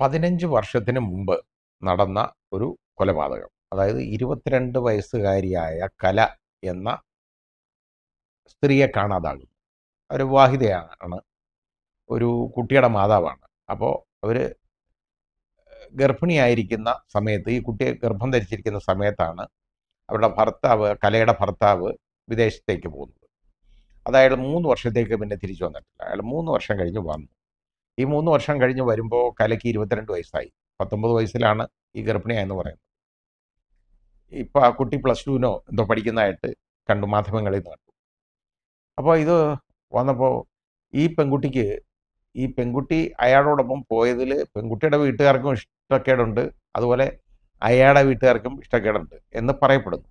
പതിനഞ്ച് വർഷത്തിന് മുമ്പ് നടന്ന ഒരു കൊലപാതകം അതായത് ഇരുപത്തിരണ്ട് വയസ്സുകാരിയായ കല എന്ന സ്ത്രീയെ കാണാതാകും അവർ വിവാഹിതയാണ് ഒരു കുട്ടിയുടെ മാതാവാണ് അപ്പോൾ അവർ ഗർഭിണിയായിരിക്കുന്ന സമയത്ത് ഈ കുട്ടിയെ ഗർഭം ധരിച്ചിരിക്കുന്ന സമയത്താണ് അവരുടെ ഭർത്താവ് കലയുടെ ഭർത്താവ് വിദേശത്തേക്ക് പോകുന്നത് അതായത് മൂന്ന് വർഷത്തേക്ക് പിന്നെ തിരിച്ചു വന്നിട്ടില്ല അയാൾ മൂന്ന് വർഷം കഴിഞ്ഞ് വന്നു ഈ മൂന്ന് വർഷം കഴിഞ്ഞ് വരുമ്പോൾ കലയ്ക്ക് ഇരുപത്തിരണ്ട് വയസ്സായി പത്തൊമ്പത് വയസ്സിലാണ് ഈ ഗർഭിണിയായെന്ന് പറയുന്നത് ഇപ്പോൾ ആ കുട്ടി പ്ലസ് ടുവിനോ എന്തോ പഠിക്കുന്നതായിട്ട് കണ്ടു മാധ്യമങ്ങളിൽ നിന്ന് കണ്ടു അപ്പോൾ ഇത് വന്നപ്പോൾ ഈ പെൺകുട്ടിക്ക് ഈ പെൺകുട്ടി അയാളോടൊപ്പം പോയതിൽ പെൺകുട്ടിയുടെ വീട്ടുകാർക്കും ഇഷ്ടക്കേടുണ്ട് അതുപോലെ അയാളുടെ വീട്ടുകാർക്കും ഇഷ്ടക്കേടുണ്ട് എന്ന് പറയപ്പെടുന്നു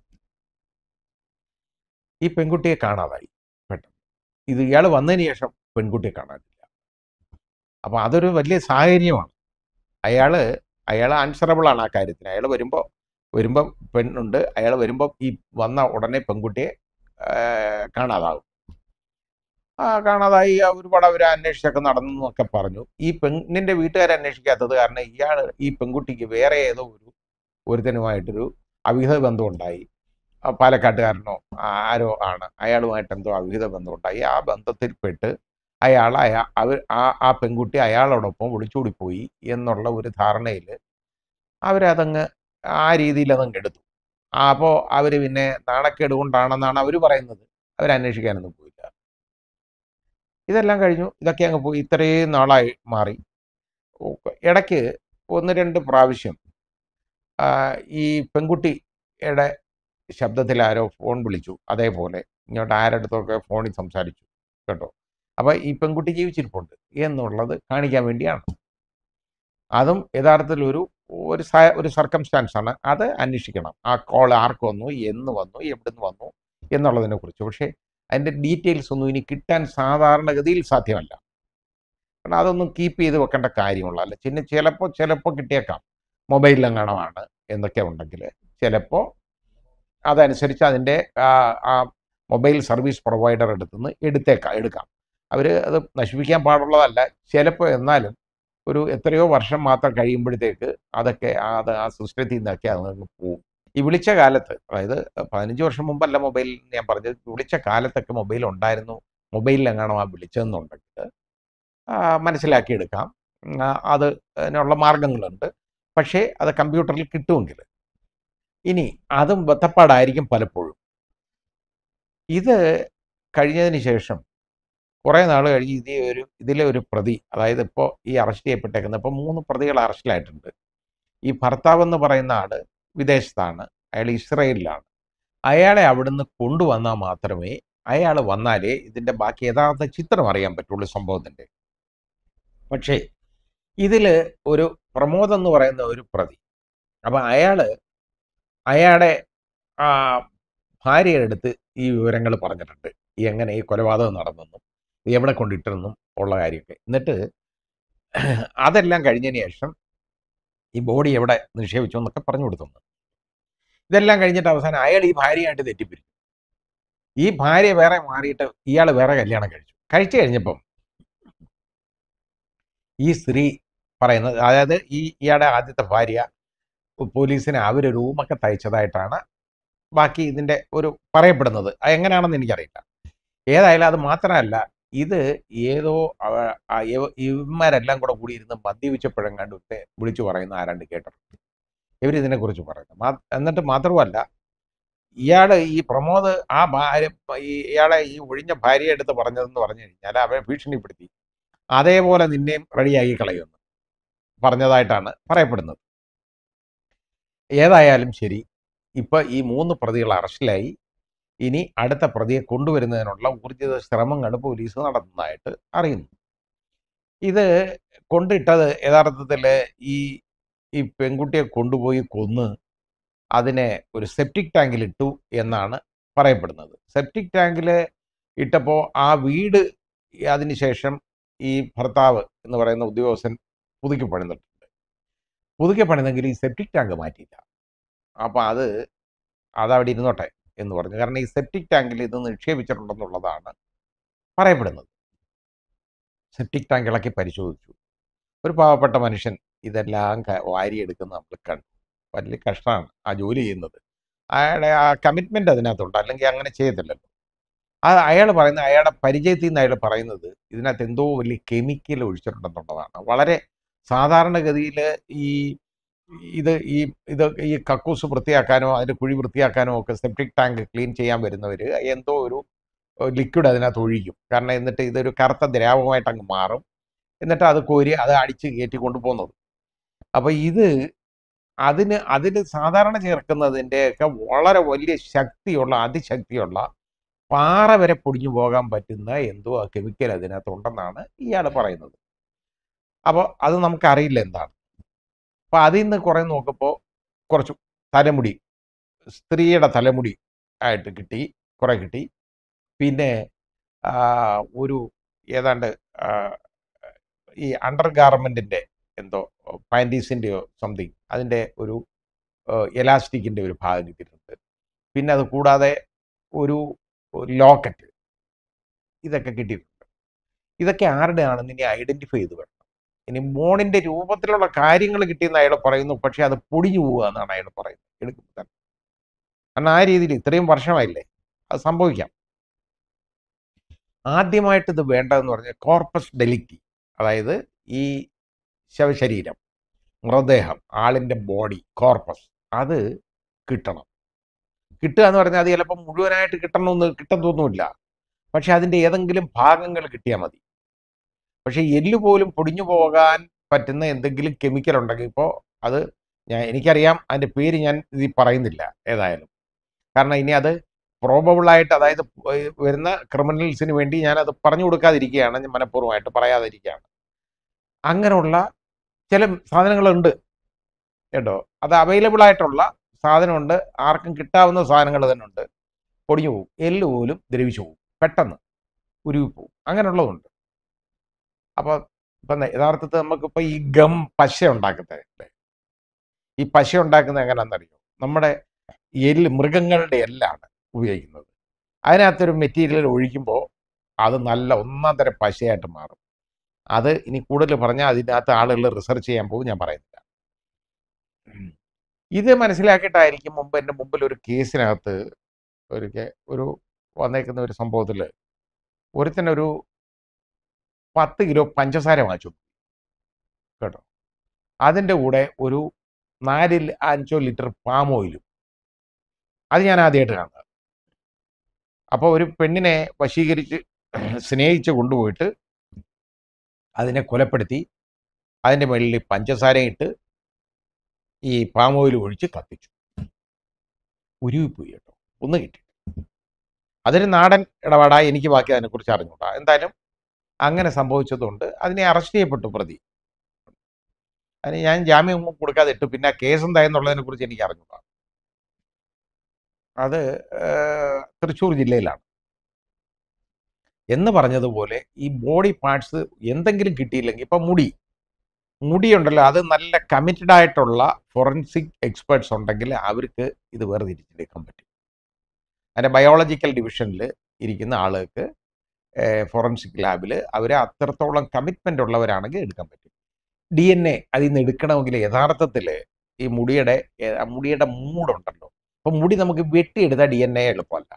ഈ പെൺകുട്ടിയെ കാണാതായി പെട്ടെന്ന് ഇത് ഇയാൾ വന്നതിന് ശേഷം പെൺകുട്ടിയെ കാണാനില്ല അപ്പോൾ അതൊരു വലിയ സാഹചര്യമാണ് അയാൾ അയാൾ ആൻസറബിൾ ആണ് ആ കാര്യത്തിന് അയാൾ വരുമ്പോൾ വരുമ്പം പെണ്ണുണ്ട് അയാൾ വരുമ്പം ഈ വന്ന ഉടനെ പെൺകുട്ടിയെ കാണാതാകും ആ കാണാതായി ഒരുപാട് അവർ അന്വേഷിച്ചൊക്കെ നടന്നു എന്നൊക്കെ പറഞ്ഞു ഈ പെണ്ണിൻ്റെ വീട്ടുകാരെ അന്വേഷിക്കാത്തത് കാരണം ഇയാൾ ഈ പെൺകുട്ടിക്ക് വേറെ ഏതോ ഒരു ഒരുത്തനുമായിട്ടൊരു അവിഹിത ബന്ധമുണ്ടായി പാലക്കാട്ടുകാരനോ ആരോ ആണ് അയാളുമായിട്ട് എന്തോ അവിഹിത ബന്ധമുണ്ടായി ആ ബന്ധത്തിൽപ്പെട്ട് അയാൾ അയാ അവർ ആ ആ പെൺകുട്ടി അയാളോടൊപ്പം പോയി എന്നുള്ള ഒരു ധാരണയിൽ അവരതങ്ങ് ആ രീതിയിൽ അതങ്ങ് എടുത്തു അപ്പോൾ അവർ പിന്നെ നാണക്കേട് കൊണ്ടാണെന്നാണ് അവർ പറയുന്നത് അവരന്വേഷിക്കാനൊന്നും പോയില്ല ഇതെല്ലാം കഴിഞ്ഞു ഇതൊക്കെ അങ്ങ് പോയി ഇത്രയും നാളായി മാറി ഇടയ്ക്ക് ഒന്ന് രണ്ട് പ്രാവശ്യം ഈ പെൺകുട്ടിയുടെ ശബ്ദത്തിൽ ആരോ ഫോൺ വിളിച്ചു അതേപോലെ ഇങ്ങോട്ട് അടുത്തൊക്കെ ഫോണിൽ സംസാരിച്ചു കേട്ടോ അപ്പോൾ ഈ പെൺകുട്ടി ജീവിച്ചിരിപ്പുണ്ട് എന്നുള്ളത് കാണിക്കാൻ വേണ്ടിയാണ് അതും യഥാർത്ഥത്തിൽ ഒരു ഒരു ഒരു സർക്കംസ്റ്റാൻസ് ആണ് അത് അന്വേഷിക്കണം ആ കോൾ ആർക്ക് വന്നു എന്ന് വന്നു എവിടുന്ന് വന്നു എന്നുള്ളതിനെ കുറിച്ച് പക്ഷേ അതിൻ്റെ ഡീറ്റെയിൽസ് ഒന്നും ഇനി കിട്ടാൻ സാധാരണഗതിയിൽ സാധ്യമല്ല കാരണം അതൊന്നും കീപ്പ് ചെയ്ത് വെക്കേണ്ട കാര്യമുള്ള അല്ല പിന്നെ ചിലപ്പോൾ ചിലപ്പോൾ കിട്ടിയേക്കാം മൊബൈലിലെങ്ങാണമാണ് എന്നൊക്കെ ഉണ്ടെങ്കിൽ ചിലപ്പോൾ അതനുസരിച്ച് അതിൻ്റെ ആ മൊബൈൽ സർവീസ് പ്രൊവൈഡർ എടുത്തുനിന്ന് എടുത്തേക്കാം എടുക്കാം അവർ അത് നശിപ്പിക്കാൻ പാടുള്ളതല്ല ചിലപ്പോൾ എന്നാലും ഒരു എത്രയോ വർഷം മാത്രം കഴിയുമ്പോഴത്തേക്ക് അതൊക്കെ അത് ആ സൃഷ്ടത്തിൽ നിന്നൊക്കെ അത് പോകും ഈ വിളിച്ച കാലത്ത് അതായത് പതിനഞ്ച് വർഷം മുമ്പല്ല മൊബൈൽ ഞാൻ പറഞ്ഞത് വിളിച്ച കാലത്തൊക്കെ മൊബൈൽ ഉണ്ടായിരുന്നു മൊബൈലിലെങ്ങാണോ ആ വിളിച്ചതെന്നുണ്ടെങ്കിൽ മനസ്സിലാക്കിയെടുക്കാം അത് അതിനുള്ള മാർഗങ്ങളുണ്ട് പക്ഷേ അത് കമ്പ്യൂട്ടറിൽ കിട്ടുമെങ്കിൽ ഇനി അതും ബന്ധപ്പാടായിരിക്കും പലപ്പോഴും ഇത് കഴിഞ്ഞതിന് ശേഷം കുറെ നാൾ കഴിഞ്ഞ് ഇതേ ഒരു ഇതിലെ ഒരു പ്രതി അതായത് ഇപ്പോൾ ഈ അറസ്റ്റ് ചെയ്യപ്പെട്ടേക്കുന്ന ഇപ്പോൾ മൂന്ന് പ്രതികൾ അറസ്റ്റിലായിട്ടുണ്ട് ഈ ഭർത്താവ് എന്ന് പറയുന്ന ആള് വിദേശത്താണ് അയാൾ ഇസ്രയേലിലാണ് അയാളെ അവിടുന്ന് കൊണ്ടുവന്നാൽ മാത്രമേ അയാൾ വന്നാലേ ഇതിൻ്റെ ബാക്കി യഥാർത്ഥ ചിത്രം അറിയാൻ പറ്റുള്ളൂ സംഭവത്തിൻ്റെ പക്ഷേ ഇതിൽ ഒരു പ്രമോദ് എന്ന് പറയുന്ന ഒരു പ്രതി അപ്പം അയാൾ അയാളെ ഭാര്യയുടെ അടുത്ത് ഈ വിവരങ്ങൾ പറഞ്ഞിട്ടുണ്ട് എങ്ങനെ ഈ കൊലപാതകം നടന്നെന്നും എവിടെ കൊണ്ടിട്ടെന്നും ഉള്ള കാര്യമൊക്കെ എന്നിട്ട് അതെല്ലാം കഴിഞ്ഞതിന് ശേഷം ഈ ബോഡി എവിടെ നിക്ഷേപിച്ചു എന്നൊക്കെ പറഞ്ഞു കൊടുത്തു ഇതെല്ലാം കഴിഞ്ഞിട്ട് അവസാനം അയാൾ ഈ ഭാര്യയായിട്ട് തെറ്റിപ്പിരിച്ചു ഈ ഭാര്യ വേറെ മാറിയിട്ട് ഇയാൾ വേറെ കല്യാണം കഴിച്ചു കഴിച്ചു കഴിഞ്ഞപ്പം ഈ സ്ത്രീ പറയുന്നത് അതായത് ഈ ഇയാളുടെ ആദ്യത്തെ ഭാര്യ പോലീസിനെ അവർ റൂമൊക്കെ തയ്ച്ചതായിട്ടാണ് ബാക്കി ഇതിൻ്റെ ഒരു പറയപ്പെടുന്നത് എങ്ങനെയാണെന്ന് എനിക്കറിയില്ല ഏതായാലും അത് മാത്രമല്ല ഇത് ഏതോ ഇവന്മാരെല്ലാം കൂടെ കൂടി ഇരുന്ന് മദ്യപിച്ചപ്പോഴെങ്ങാണ്ട് ഇട്ട് വിളിച്ചു പറയുന്ന ആരാണ്ട് കേട്ടിട്ടുണ്ട് കുറിച്ച് പറയുന്നു എന്നിട്ട് മാത്രമല്ല ഇയാൾ ഈ പ്രമോദ് ആ ഭാര്യ ഇയാളെ ഈ ഒഴിഞ്ഞ ഭാര്യയെ എടുത്ത് പറഞ്ഞതെന്ന് പറഞ്ഞു കഴിഞ്ഞാൽ അവരെ ഭീഷണിപ്പെടുത്തി അതേപോലെ നിന്നെയും റെഡിയാക്കി കളയുമെന്ന് പറഞ്ഞതായിട്ടാണ് പറയപ്പെടുന്നത് ഏതായാലും ശരി ഇപ്പൊ ഈ മൂന്ന് പ്രതികൾ അറസ്റ്റിലായി ഇനി അടുത്ത പ്രതിയെ കൊണ്ടുവരുന്നതിനുള്ള ഊർജിത ശ്രമങ്ങൾ പോലീസ് നടത്തുന്നതായിട്ട് അറിയുന്നു ഇത് കൊണ്ടിട്ടത് യഥാർത്ഥത്തിൽ ഈ ഈ പെൺകുട്ടിയെ കൊണ്ടുപോയി കൊന്ന് അതിനെ ഒരു സെപ്റ്റിക് ടാങ്കിൽ ഇട്ടു എന്നാണ് പറയപ്പെടുന്നത് സെപ്റ്റിക് ടാങ്കിൽ ഇട്ടപ്പോൾ ആ വീട് അതിനുശേഷം ഈ ഭർത്താവ് എന്ന് പറയുന്ന ഉദ്യോഗസ്ഥൻ പുതുക്കി പണിതിട്ടുണ്ട് പുതുക്കി പണിതെങ്കിൽ ഈ സെപ്റ്റിക് ടാങ്ക് മാറ്റിയില്ല അപ്പോൾ അത് അതവിടെ ഇരുന്നോട്ടെ എന്ന് പറഞ്ഞു കാരണം ഈ സെപ്റ്റിക് ടാങ്കിൽ ഇത് നിക്ഷേപിച്ചിട്ടുണ്ടെന്നുള്ളതാണ് പറയപ്പെടുന്നത് സെപ്റ്റിക് ടാങ്ക് ഇളക്കി പരിശോധിച്ചു ഒരു പാവപ്പെട്ട മനുഷ്യൻ ഇതെല്ലാം വാരിയെടുക്കുന്ന നമ്മൾ കണ്ടു വലിയ കഷ്ടമാണ് ആ ജോലി ചെയ്യുന്നത് അയാളുടെ ആ കമ്മിറ്റ്മെൻ്റ് അതിനകത്തുണ്ട് അല്ലെങ്കിൽ അങ്ങനെ ചെയ്യത്തില്ലല്ലോ അത് അയാൾ പറയുന്ന അയാളുടെ പരിചയത്തിൽ നിന്ന് അയാൾ പറയുന്നത് ഇതിനകത്ത് എന്തോ വലിയ കെമിക്കൽ ഒഴിച്ചിട്ടുണ്ടെന്നുള്ളതാണ് വളരെ സാധാരണഗതിയിൽ ഈ ഇത് ഈ ഇത് ഈ കക്കൂസ് വൃത്തിയാക്കാനോ അതിൻ്റെ കുഴി വൃത്തിയാക്കാനോ ഒക്കെ സെപ്റ്റിക് ടാങ്ക് ക്ലീൻ ചെയ്യാൻ വരുന്നവർ എന്തോ ഒരു ലിക്വിഡ് അതിനകത്ത് ഒഴിക്കും കാരണം എന്നിട്ട് ഇതൊരു കറുത്ത ദ്രാവകമായിട്ട് അങ്ങ് മാറും എന്നിട്ട് അത് കോരി അത് അടിച്ച് കയറ്റി കൊണ്ടുപോകുന്നത് അപ്പോൾ ഇത് അതിന് അതിൽ സാധാരണ ചേർക്കുന്നതിൻ്റെയൊക്കെ വളരെ വലിയ ശക്തിയുള്ള അതിശക്തിയുള്ള പാറ വരെ പൊടിഞ്ഞു പോകാൻ പറ്റുന്ന എന്തോ കെമിക്കൽ അതിനകത്തുണ്ടെന്നാണ് ഇയാൾ പറയുന്നത് അപ്പോൾ അത് നമുക്കറിയില്ല എന്താണ് അപ്പൊ അതിൽ നിന്ന് കുറേ നോക്കുമ്പോൾ കുറച്ച് തലമുടി സ്ത്രീയുടെ തലമുടി ആയിട്ട് കിട്ടി കുറേ കിട്ടി പിന്നെ ഒരു ഏതാണ്ട് ഈ അണ്ടർ ഗാർമെൻറ്റിൻ്റെ എന്തോ പാൻറ്റീസിൻ്റെയോ സംതിങ് അതിൻ്റെ ഒരു എലാസ്റ്റിക്കിൻ്റെ ഒരു ഭാഗം കിട്ടിയിട്ടുണ്ട് പിന്നെ അത് കൂടാതെ ഒരു ലോക്കറ്റ് ഇതൊക്കെ കിട്ടിയിട്ടുണ്ട് ഇതൊക്കെ ആരുടെയാണെന്ന് ഇനി ഐഡൻറ്റിഫൈ ചെയ്ത് വേണം ഇനി മോണിന്റെ രൂപത്തിലുള്ള കാര്യങ്ങൾ കിട്ടിയെന്ന് അയാൾ പറയുന്നു പക്ഷെ അത് പൊടിഞ്ഞു പോവുക എന്നാണ് അയാൾ പറയുന്നത് എടുക്കുന്നത് കാരണം ആ രീതിയിൽ ഇത്രയും വർഷമായില്ലേ അത് സംഭവിക്കാം ആദ്യമായിട്ട് ഇത് വേണ്ടതെന്ന് പറഞ്ഞാൽ കോർപ്പസ് ഡെലിറ്റി അതായത് ഈ ശവശരീരം മൃതദേഹം ആളിൻ്റെ ബോഡി കോർപ്പസ് അത് കിട്ടണം കിട്ടുക എന്ന് പറഞ്ഞാൽ അത് ചിലപ്പോൾ മുഴുവനായിട്ട് കിട്ടണമെന്ന് കിട്ടുന്നൊന്നുമില്ല പക്ഷെ അതിൻ്റെ ഏതെങ്കിലും ഭാഗങ്ങൾ കിട്ടിയാൽ മതി പക്ഷെ എല്ല് പോലും പൊടിഞ്ഞു പോകാൻ പറ്റുന്ന എന്തെങ്കിലും കെമിക്കൽ ഉണ്ടെങ്കിൽ ഇപ്പോൾ അത് ഞാൻ എനിക്കറിയാം അതിൻ്റെ പേര് ഞാൻ ഇത് പറയുന്നില്ല ഏതായാലും കാരണം ഇനി അത് പ്രോബബിളായിട്ട് അതായത് വരുന്ന ക്രിമിനൽസിന് വേണ്ടി ഞാൻ അത് പറഞ്ഞു കൊടുക്കാതിരിക്കുകയാണ് ഞാൻ മനഃപൂർവ്വമായിട്ട് പറയാതിരിക്കുകയാണ് അങ്ങനെയുള്ള ചില സാധനങ്ങളുണ്ട് കേട്ടോ അത് അവൈലബിൾ ആയിട്ടുള്ള സാധനമുണ്ട് ആർക്കും കിട്ടാവുന്ന സാധനങ്ങൾ തന്നെ ഉണ്ട് പൊടിഞ്ഞു പോകും എല്ല് പോലും ദ്രവിച്ചു പോകും പെട്ടെന്ന് ഉരുവിപ്പോവും അങ്ങനെയുള്ളതുണ്ട് അപ്പോൾ ഇപ്പൊ യഥാർത്ഥത്തിൽ നമുക്കിപ്പോ ഈ ഗം പശ ഉണ്ടാക്കുന്നതല്ലേ ഈ പശ ഉണ്ടാക്കുന്നത് എങ്ങനെയാണെന്നറിയോ നമ്മുടെ എല്ല് മൃഗങ്ങളുടെ എല്ലാണ് ഉപയോഗിക്കുന്നത് അതിനകത്തൊരു മെറ്റീരിയൽ ഒഴിക്കുമ്പോൾ അത് നല്ല ഒന്നാം തരം പശയായിട്ട് മാറും അത് ഇനി കൂടുതൽ പറഞ്ഞാൽ അതിനകത്ത് ആളുകൾ റിസർച്ച് ചെയ്യാൻ പോകും ഞാൻ പറയുന്നില്ല ഇത് മനസ്സിലാക്കിയിട്ടായിരിക്കും മുമ്പ് എൻ്റെ മുമ്പിൽ ഒരു കേസിനകത്ത് ഒരു ഒരു വന്നേക്കുന്ന ഒരു സംഭവത്തിൽ ഒരുത്തനൊരു പത്ത് കിലോ പഞ്ചസാര വാങ്ങിച്ചു കേട്ടോ അതിൻ്റെ കൂടെ ഒരു നാല് അഞ്ചോ ലിറ്റർ പാം ഓയിലും അത് ഞാൻ ആദ്യമായിട്ട് കാണുന്നത് അപ്പോൾ ഒരു പെണ്ണിനെ വശീകരിച്ച് സ്നേഹിച്ച് കൊണ്ടുപോയിട്ട് അതിനെ കൊലപ്പെടുത്തി അതിൻ്റെ മുകളിൽ പഞ്ചസാരയിട്ട് ഈ പാം ഓയിൽ ഒഴിച്ച് കത്തിച്ചു ഉരുവിപ്പോയി കേട്ടോ ഒന്ന് കിട്ടി അതൊരു നാടൻ ഇടപാടായി എനിക്ക് ബാക്കി അതിനെക്കുറിച്ച് അറിഞ്ഞൂടാ എന്തായാലും അങ്ങനെ സംഭവിച്ചതുകൊണ്ട് അതിനെ അറസ്റ്റ് ചെയ്യപ്പെട്ടു പ്രതി അതിന് ഞാൻ ജാമ്യം കൊടുക്കാതെ ഇട്ടു പിന്നെ കേസ് എന്തായെന്നുള്ളതിനെ കുറിച്ച് എനിക്ക് അറിഞ്ഞുകൂടാ അത് തൃശ്ശൂർ ജില്ലയിലാണ് എന്ന് പറഞ്ഞതുപോലെ ഈ ബോഡി പാർട്സ് എന്തെങ്കിലും കിട്ടിയില്ലെങ്കിൽ ഇപ്പം മുടി മുടിയുണ്ടല്ലോ അത് നല്ല കമ്മിറ്റഡ് ആയിട്ടുള്ള ഫോറൻസിക് എക്സ്പേർട്സ് ഉണ്ടെങ്കിൽ അവർക്ക് ഇത് വേർതിരിച്ചെടുക്കാൻ പറ്റും അതിൻ്റെ ബയോളജിക്കൽ ഡിവിഷനിൽ ഇരിക്കുന്ന ആളുകൾക്ക് ഫോറൻസിക് ലാബിൽ അവർ അത്രത്തോളം കമ്മിറ്റ്മെൻ്റ് ഉള്ളവരാണെങ്കിൽ എടുക്കാൻ പറ്റും ഡി എൻ എ അതിൽ നിന്ന് എടുക്കണമെങ്കിൽ യഥാർത്ഥത്തിൽ ഈ മുടിയുടെ മുടിയുടെ മൂടുണ്ടല്ലോ അപ്പം മുടി നമുക്ക് വെട്ടിയെടുത്താൽ ഡി എൻ എ എളുപ്പമല്ല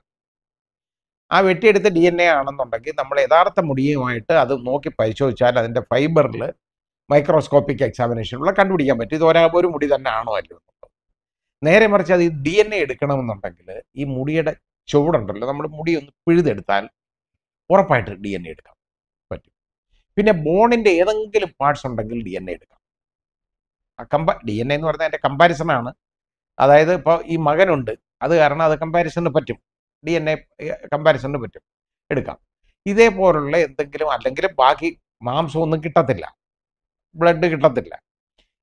ആ വെട്ടിയെടുത്ത ഡി എൻ എ ആണെന്നുണ്ടെങ്കിൽ നമ്മൾ യഥാർത്ഥ മുടിയുമായിട്ട് അത് നോക്കി പരിശോധിച്ചാൽ അതിൻ്റെ ഫൈബറിൽ മൈക്രോസ്കോപ്പിക് എക്സാമിനേഷനുള്ള കണ്ടുപിടിക്കാൻ പറ്റും ഇത് ഒരാ ഒരു മുടി തന്നെ ആണോ അല്ലോ നേരെ മറിച്ച് അത് ഈ ഡി എൻ എ എടുക്കണമെന്നുണ്ടെങ്കിൽ ഈ മുടിയുടെ ചുവടുണ്ടല്ലോ നമ്മൾ മുടി ഒന്ന് പിഴുതെടുത്താൽ ഉറപ്പായിട്ട് ഡി എൻ എ എടുക്കാം പറ്റും പിന്നെ ബോണിന്റെ ഏതെങ്കിലും പാർട്സ് ഉണ്ടെങ്കിൽ ഡി എൻ എ എടുക്കാം കമ്പ ഡി എൻ എ എന്ന് പറഞ്ഞാൽ അതിൻ്റെ കമ്പാരിസണാണ് അതായത് ഇപ്പോൾ ഈ മകനുണ്ട് അത് കാരണം അത് കമ്പാരിസണിന് പറ്റും ഡി എൻ എ കമ്പാരിസണിന് പറ്റും എടുക്കാം ഇതേപോലുള്ള എന്തെങ്കിലും അല്ലെങ്കിൽ ബാക്കി മാംസമൊന്നും കിട്ടത്തില്ല ബ്ലഡ് കിട്ടത്തില്ല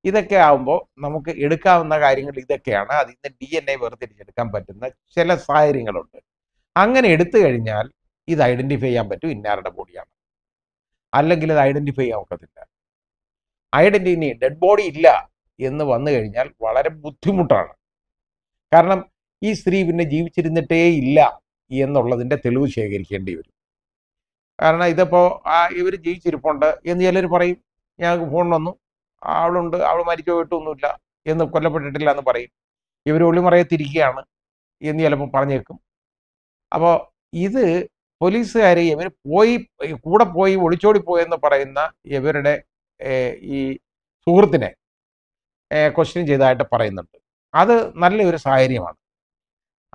ഇതൊക്കെ ആവുമ്പോൾ നമുക്ക് എടുക്കാവുന്ന കാര്യങ്ങൾ ഇതൊക്കെയാണ് അതിൽ നിന്ന് ഡി എൻ എ വേർതിരിച്ചെടുക്കാൻ പറ്റുന്ന ചില സാഹചര്യങ്ങളുണ്ട് അങ്ങനെ എടുത്തു കഴിഞ്ഞാൽ ഇത് ഐഡന്റിഫൈ ചെയ്യാൻ പറ്റും ഇന്നാരുടെ ബോഡിയാണ് അല്ലെങ്കിൽ ഇത് ഐഡന്റിഫൈ ചെയ്യാൻ ഒക്കത്തില്ല ഐഡന്റിഫൈ ഡെഡ് ബോഡി ഇല്ല എന്ന് വന്നു കഴിഞ്ഞാൽ വളരെ ബുദ്ധിമുട്ടാണ് കാരണം ഈ സ്ത്രീ പിന്നെ ജീവിച്ചിരുന്നിട്ടേ ഇല്ല എന്നുള്ളതിൻ്റെ തെളിവ് ശേഖരിക്കേണ്ടി വരും കാരണം ഇതിപ്പോൾ ആ ഇവർ ജീവിച്ചിരിപ്പുണ്ട് എന്ന് ചിലർ പറയും ഞങ്ങൾക്ക് ഫോൺ വന്നു അവളുണ്ട് അവൾ മരിച്ചു പോയിട്ടൊന്നുമില്ല എന്ന് കൊല്ലപ്പെട്ടിട്ടില്ല എന്ന് പറയും ഇവർ ഒളിമറയത്തിരിക്കുകയാണ് എന്ന് ചിലപ്പോൾ പറഞ്ഞേക്കും അപ്പോൾ ഇത് പോലീസുകാരെ ഇവർ പോയി കൂടെ പോയി ഒളിച്ചോടി പോയെന്ന് പറയുന്ന ഇവരുടെ ഈ സുഹൃത്തിനെ ക്വസ്റ്റ്യൻ ചെയ്തതായിട്ട് പറയുന്നുണ്ട് അത് നല്ലൊരു സാഹചര്യമാണ്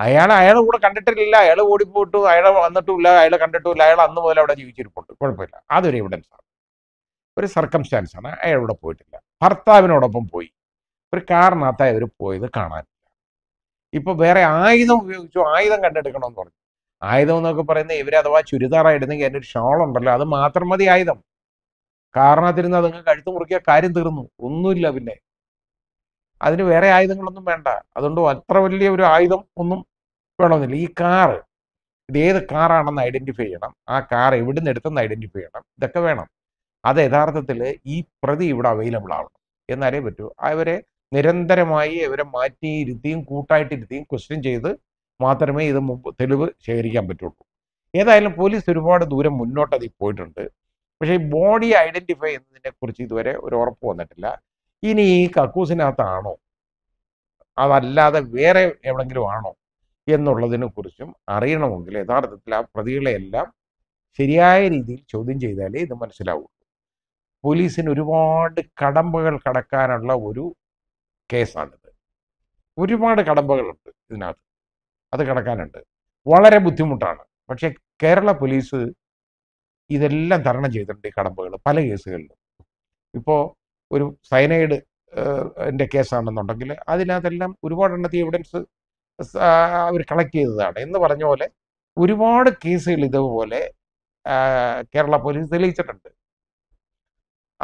അയാൾ അയാൾ കൂടെ കണ്ടിട്ടില്ല അയാൾ ഓടിപ്പോയിട്ടു അയാൾ വന്നിട്ടുമില്ല അയാൾ കണ്ടിട്ടുമില്ല അയാൾ അന്ന് മുതൽ അവിടെ ജീവിച്ചിരിപ്പുണ്ട് കുഴപ്പമില്ല അതൊരു എവിഡൻസ് ആണ് ഒരു സർക്കംസ്റ്റാൻസ് ആണ് അയാൾ ഇവിടെ പോയിട്ടില്ല ഭർത്താവിനോടൊപ്പം പോയി ഒരു കാറിനകത്തായി അവർ പോയത് കാണാനില്ല ഇപ്പൊ വേറെ ആയുധം ഉപയോഗിച്ചു ആയുധം കണ്ടെടുക്കണമെന്ന് പറഞ്ഞു ആയുധം എന്നൊക്കെ പറയുന്നത് ഇവർ അഥവാ ചുരിദാറായിടുന്നെങ്കിൽ എൻ്റെ ഒരു ഷോൾ ഉണ്ടല്ലോ അത് മാത്രം മതി ആയുധം കാരണത്തിരുന്ന് അതുങ്ങൾ കഴുത്ത് മുറിക്കുക കാര്യം തീർന്നു ഒന്നുമില്ല പിന്നെ അതിന് വേറെ ആയുധങ്ങളൊന്നും വേണ്ട അതുകൊണ്ട് അത്ര വലിയ ഒരു ആയുധം ഒന്നും വേണമെന്നില്ല ഈ കാറ് ഇത് ഏത് കാറാണെന്ന് ഐഡന്റിഫൈ ചെയ്യണം ആ കാർ എവിടുന്ന് എടുത്തെന്ന് ഐഡന്റിഫൈ ചെയ്യണം ഇതൊക്കെ വേണം അത് യഥാർത്ഥത്തിൽ ഈ പ്രതി ഇവിടെ അവൈലബിൾ ആവണം എന്നാലേ പറ്റൂ അവരെ നിരന്തരമായി ഇവരെ മാറ്റി ഇരുത്തിയും കൂട്ടായിട്ടിരുത്തിയും ക്വസ്റ്റ്യൻ ചെയ്ത് മാത്രമേ ഇത് തെളിവ് ശേഖരിക്കാൻ പറ്റുള്ളൂ ഏതായാലും പോലീസ് ഒരുപാട് ദൂരം മുന്നോട്ട് അതിൽ പോയിട്ടുണ്ട് പക്ഷേ ഈ ബോഡി ഐഡന്റിഫൈ ചെയ്യുന്നതിനെ കുറിച്ച് ഇതുവരെ ഒരു ഉറപ്പ് വന്നിട്ടില്ല ഇനി ഈ കക്കൂസിനകത്താണോ അതല്ലാതെ വേറെ എവിടെങ്കിലും ആണോ എന്നുള്ളതിനെ കുറിച്ചും അറിയണമെങ്കിൽ യഥാർത്ഥത്തിൽ ആ പ്രതികളെയെല്ലാം ശരിയായ രീതിയിൽ ചോദ്യം ചെയ്താലേ ഇത് മനസ്സിലാവുള്ളൂ പോലീസിന് ഒരുപാട് കടമ്പകൾ കടക്കാനുള്ള ഒരു കേസാണിത് ഒരുപാട് കടമ്പകളുണ്ട് ഇതിനകത്ത് അത് കിടക്കാനുണ്ട് വളരെ ബുദ്ധിമുട്ടാണ് പക്ഷേ കേരള പോലീസ് ഇതെല്ലാം തരണം ചെയ്തിട്ടുണ്ട് ഈ കടമ്പകൾ പല കേസുകളിലും ഇപ്പോൾ ഒരു സൈനൈഡ് എൻ്റെ കേസാണെന്നുണ്ടെങ്കിൽ അതിനകത്തെല്ലാം ഒരുപാട് എണ്ണത്തി എവിഡൻസ് അവർ കളക്ട് ചെയ്തതാണ് എന്ന് പറഞ്ഞ പോലെ ഒരുപാട് കേസുകൾ ഇതുപോലെ കേരള പോലീസ് തെളിയിച്ചിട്ടുണ്ട്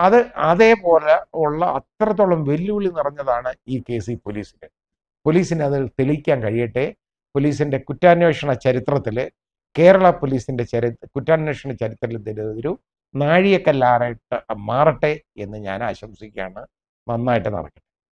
അത് അതേപോലെ ഉള്ള അത്രത്തോളം വെല്ലുവിളി നിറഞ്ഞതാണ് ഈ കേസ് ഈ പോലീസിന് പോലീസിന് അത് തെളിയിക്കാൻ കഴിയട്ടെ പോലീസിൻ്റെ കുറ്റാന്വേഷണ ചരിത്രത്തിൽ കേരള പോലീസിൻ്റെ ചരി കുറ്റാന്വേഷണ ചരിത്രത്തിൽ ഒരു നാഴികക്കല്ലാറായിട്ട് മാറട്ടെ എന്ന് ഞാൻ ആശംസിക്കുകയാണ് നന്നായിട്ട് നടക്കട്ടെ